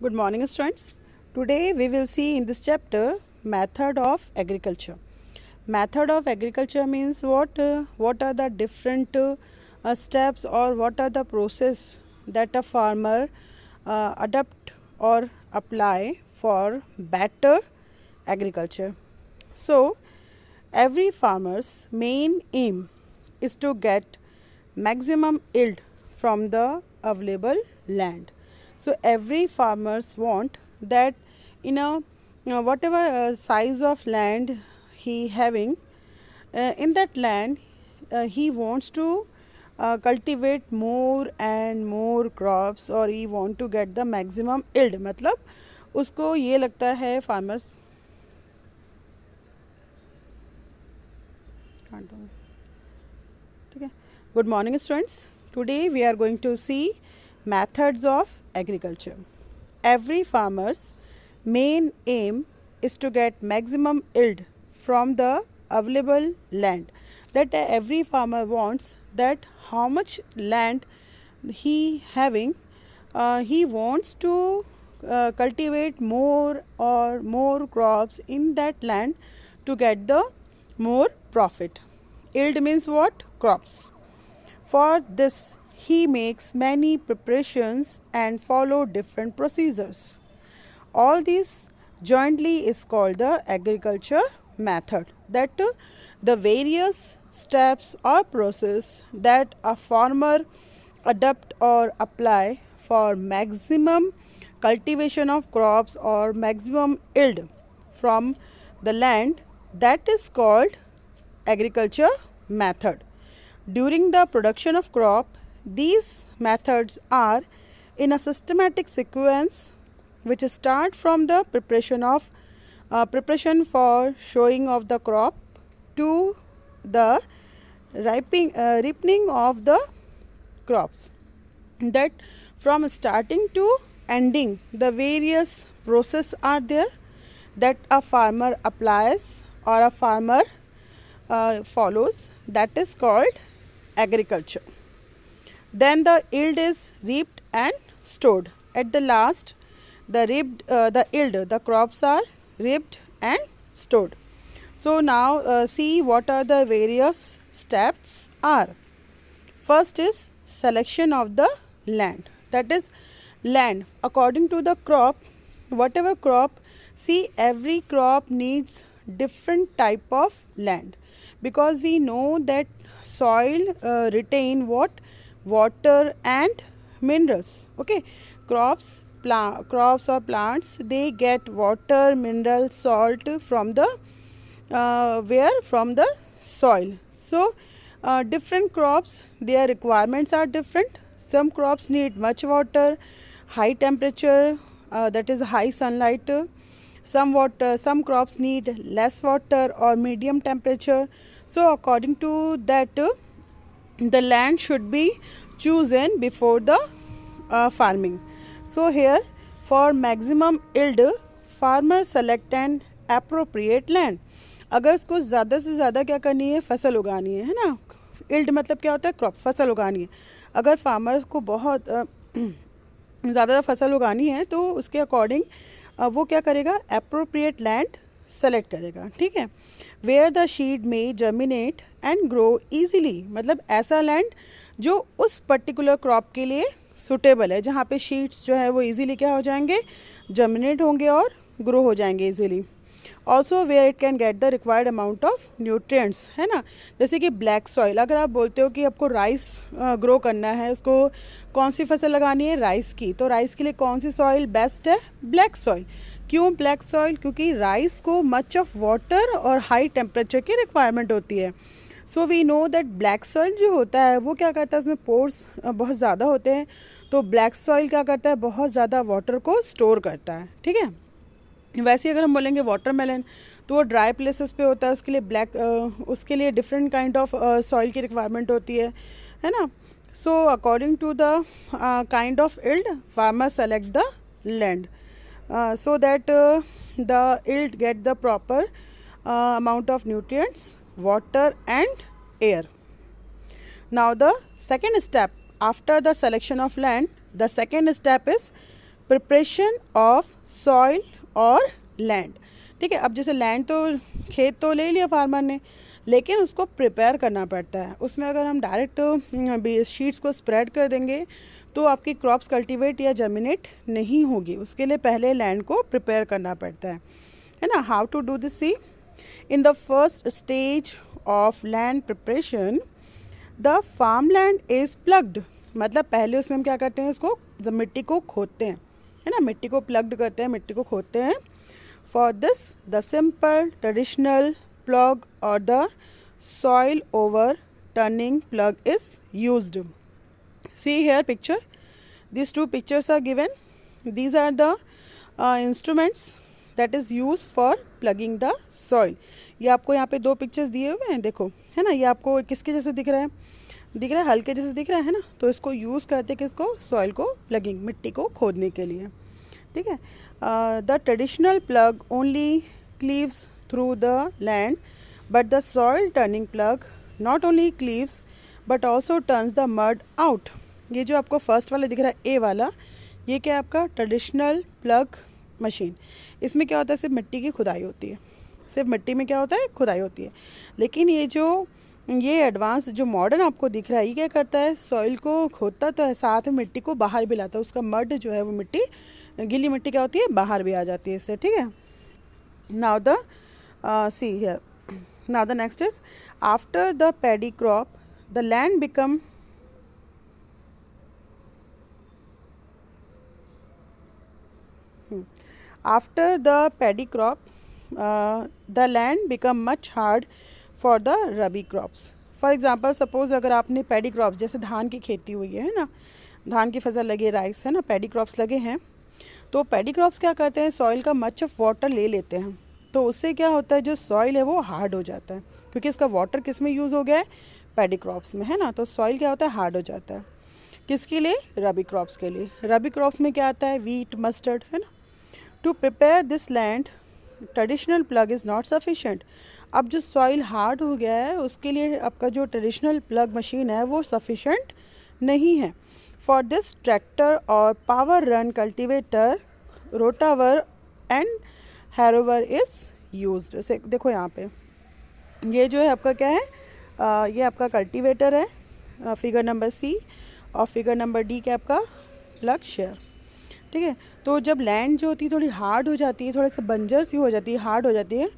Good morning students. Today we will see in this chapter method of agriculture. Method of agriculture means what uh, what are the different uh, steps or what are the process that a farmer uh, adopt or apply for better agriculture. So every farmer's main aim is to get maximum yield from the available land so every farmers want that you know, whatever uh, size of land he having uh, in that land uh, he wants to uh, cultivate more and more crops or he want to get the maximum yield मतलब उसको ये लगता है farmers good morning students today we are going to see methods of agriculture. Every farmer's main aim is to get maximum yield from the available land that every farmer wants that how much land he having uh, he wants to uh, cultivate more or more crops in that land to get the more profit yield means what crops for this he makes many preparations and follow different procedures. All this jointly is called the agriculture method that the various steps or process that a farmer adopt or apply for maximum cultivation of crops or maximum yield from the land that is called agriculture method. During the production of crop, these methods are in a systematic sequence which start from the preparation of uh, preparation for showing of the crop to the ripening, uh, ripening of the crops that from starting to ending the various process are there that a farmer applies or a farmer uh, follows that is called agriculture then the yield is reaped and stored. At the last, the reaped, uh, the yield, the crops are reaped and stored. So now uh, see what are the various steps are. First is selection of the land. That is land according to the crop, whatever crop, see every crop needs different type of land because we know that soil uh, retain what water and minerals okay crops crops or plants they get water mineral salt from the uh, where from the soil so uh, different crops their requirements are different some crops need much water high temperature uh, that is high sunlight some water some crops need less water or medium temperature so according to that the land should be chosen before the uh, farming so here for maximum yield farmer select an appropriate land अगर उसको ज़्यादा से ज़्यादा क्या करनी है फसल उगानी है है ना इल्ड मतलब क्या होता है क्रॉप फसल उगानी है अगर फार्मर को बहुत ज़्यादा फसल उगानी है तो उसके अकॉर्डिंग वो क्या करेगा अप्रोप्रिएट लैंड सेलेक्ट करेगा ठीक है वेयर द शीड में जर्मिनेट एंड ग्रो ईजीली मतलब ऐसा लैंड जो उस पर्टिकुलर क्रॉप के लिए सुटेबल है जहाँ पे शीड्स जो है वो ईजीली क्या हो जाएंगे जर्मिनेट होंगे और ग्रो हो जाएंगे easily also where it can get the required amount of nutrients है ना जैसे कि ब्लैक सॉइल अगर आप बोलते हो कि आपको राइस ग्रो करना है उसको कौन सी फसल लगानी है राइस की तो राइस के लिए कौन सी सॉइल बेस्ट है ब्लैक सॉइल क्यों ब्लैक सॉइल क्योंकि राइस को मच ऑफ वाटर और हाई टेम्परेचर की रिक्वायरमेंट होती है so we know that black soil जो होता है वो क्या करता है उसमें पोर्स बहुत ज़्यादा होते हैं तो ब्लैक सॉइल क्या करता है बहुत ज़्यादा वाटर को स्टोर करता है ठीक है वैसे अगर हम बोलेंगे वाटर मेलन तो वो ड्राई प्लेसेस पे होता है उसके लिए ब्लैक उसके लिए डिफरेंट काइंड ऑफ सॉइल की रिक्वायरमेंट होती है है ना so according to the kind of yield farmer select the land so that uh, the yield get the proper uh, amount of nutrients water and air now the second step after the selection of land the second step is preparation of soil or land ठीक है अब जैसे land तो खेत तो ले लिया farmer ने लेकिन उसको प्रिपेयर करना पड़ता है उसमें अगर हम डायरेक्ट शीट्स को स्प्रेड कर देंगे तो आपकी क्रॉप्स कल्टीवेट या जर्मिनेट नहीं होगी उसके लिए पहले लैंड को प्रिपेयर करना पड़ता है है ना how to do this see in the first stage of land preparation the farm land is plugged मतलब पहले उसमें हम क्या करते हैं उसको मिट्टी को खोदते हैं है ना मिट्टी को प्लग्ड करते हैं मिट्टी को खोदते हैं for this the simple traditional plug or the soil over turning plug is used. See here picture. These two pictures are given. These are the uh, instruments that is used for plugging the soil. ye aapko yahan pe do pictures diye hue hain dekho hai na ye aapko kiske jaise dikh raha hai दिख रहा है हल्के जैसे दिख रहा है ना तो इसको यूज़ करते हैं किसको सॉइल को प्लगिंग मिट्टी को खोदने के लिए ठीक है the traditional plug only cleaves through the land but the soil turning plug not only cleaves but also turns the mud out ये जो आपको फर्स्ट वाला दिख रहा है ए वाला ये क्या है आपका ट्रेडिशनल प्लग मशीन इसमें क्या होता है सिर्फ मिट्टी की खुदाई होती है सिर्फ मिट्टी में क्या होता है खुदाई होती है लेकिन ये जो ये एडवांस जो मॉडर्न आपको दिख रहा है ये क्या करता है सॉइल को खोदता तो है साथ में मिट्टी को बाहर भी लाता है उसका मड जो है वो मिट्टी गीली मिट्टी क्या होती है बाहर भी आ जाती है इससे ठीक है now the uh, see here now the next is after the paddy crop the land become hmm, after the paddy crop uh, the land become much hard for the rabi crops for example suppose अगर आपने paddy crops जैसे धान की खेती हुई है ना धान की फसल लगी राइस है ना पैडी क्रॉप्स लगे हैं तो पैडी क्रॉप्स क्या करते हैं सॉइल का मच ऑफ वाटर ले लेते हैं तो उससे क्या होता है जो सॉइल है वो हार्ड हो जाता है क्योंकि उसका वाटर किस में यूज़ हो गया है पैडी क्रॉप्स में है ना तो सॉइल क्या होता है हार्ड हो जाता है किसके लिए रबी क्रॉप्स के लिए रबी क्रॉप्स में क्या आता है वीट मस्टर्ड है ना to prepare this land traditional plug is not sufficient अब जो सॉइल हार्ड हो गया है उसके लिए आपका जो ट्रेडिशनल प्लग मशीन है वो सफिशेंट नहीं है फॉर दिस ट्रैक्टर और power run cultivator rotavator and harrower is use देखो यहाँ पे ये जो है आपका क्या है आ, ये आपका कल्टीवेटर है फिगर नंबर सी और फिगर नंबर डी क्या आपका प्लग शेयर ठीक है तो जब लैंड जो होती है थोड़ी हार्ड हो जाती है थोड़ा सा बंजर सी हो जाती है हार्ड हो जाती है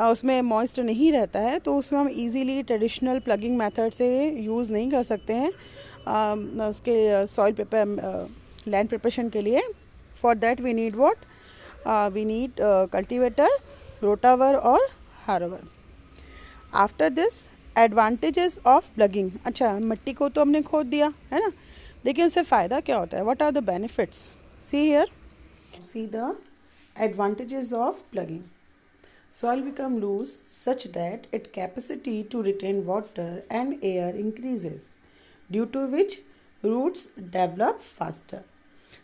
आ, उसमें मॉइस्ट नहीं रहता है तो उसमें हम इजीली ट्रेडिशनल प्लगिंग मेथड से यूज़ नहीं कर सकते हैं आ, उसके सॉइल पेपर लैंड प्रिपरेशन के लिए for that we need what we need cultivator, rotaver or harrower. After this advantages of plugging अच्छा मिट्टी को तो हमने खोद दिया है ना लेकिन उससे फ़ायदा क्या होता है what are the benefits see here see the advantages of plugging soil become loose such that its capacity to retain water and air increases due to which roots develop faster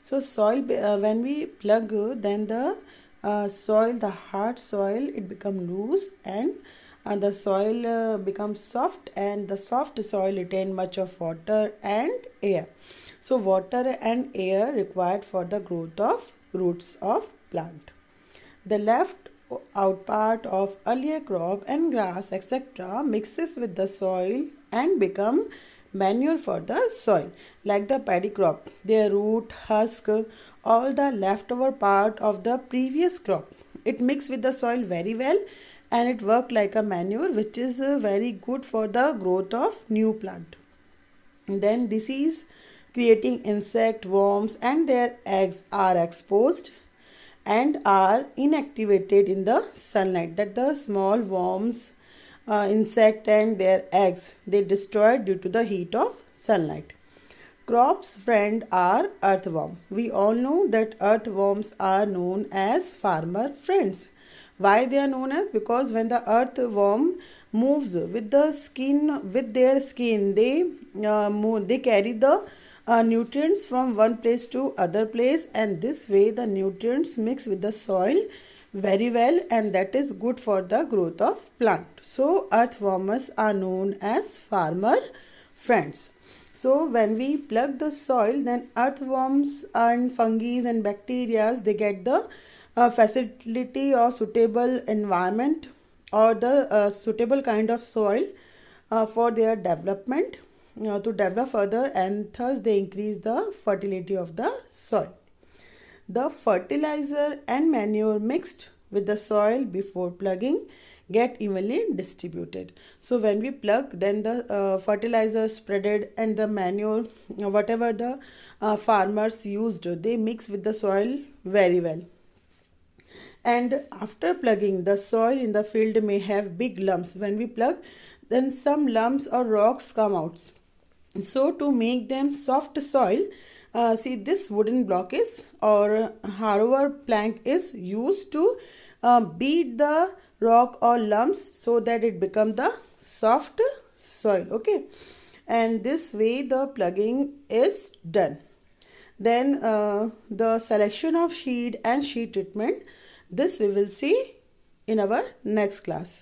so soil uh, when we plug then the uh, soil the hard soil it become loose and uh, the soil uh, becomes soft and the soft soil retain much of water and air so water and air required for the growth of roots of plant the left out part of earlier crop and grass etc mixes with the soil and become manure for the soil. Like the paddy crop, their root, husk, all the leftover part of the previous crop. It mixed with the soil very well and it work like a manure which is uh, very good for the growth of new plant. Then disease creating insect, worms and their eggs are exposed and are inactivated in the sunlight that the small worms uh, insect and their eggs they destroy due to the heat of sunlight crops friend are earthworm we all know that earthworms are known as farmer friends why they are known as because when the earthworm moves with the skin with their skin they uh, move, they carry the uh, nutrients from one place to other place and this way the nutrients mix with the soil very well and that is good for the growth of plant. So earthwormers are known as farmer friends. So when we plug the soil then earthworms and fungi and bacteria they get the uh, facility or suitable environment or the uh, suitable kind of soil uh, for their development you uh, know, to develop further and thus they increase the fertility of the soil the fertilizer and manure mixed with the soil before plugging get evenly distributed so when we plug then the uh, fertilizer spreaded and the manure whatever the uh, farmers used they mix with the soil very well and after plugging the soil in the field may have big lumps when we plug then some lumps or rocks come out so to make them soft soil uh, see this wooden block is or however plank is used to uh, beat the rock or lumps so that it become the soft soil okay and this way the plugging is done then uh, the selection of sheet and sheet treatment this we will see in our next class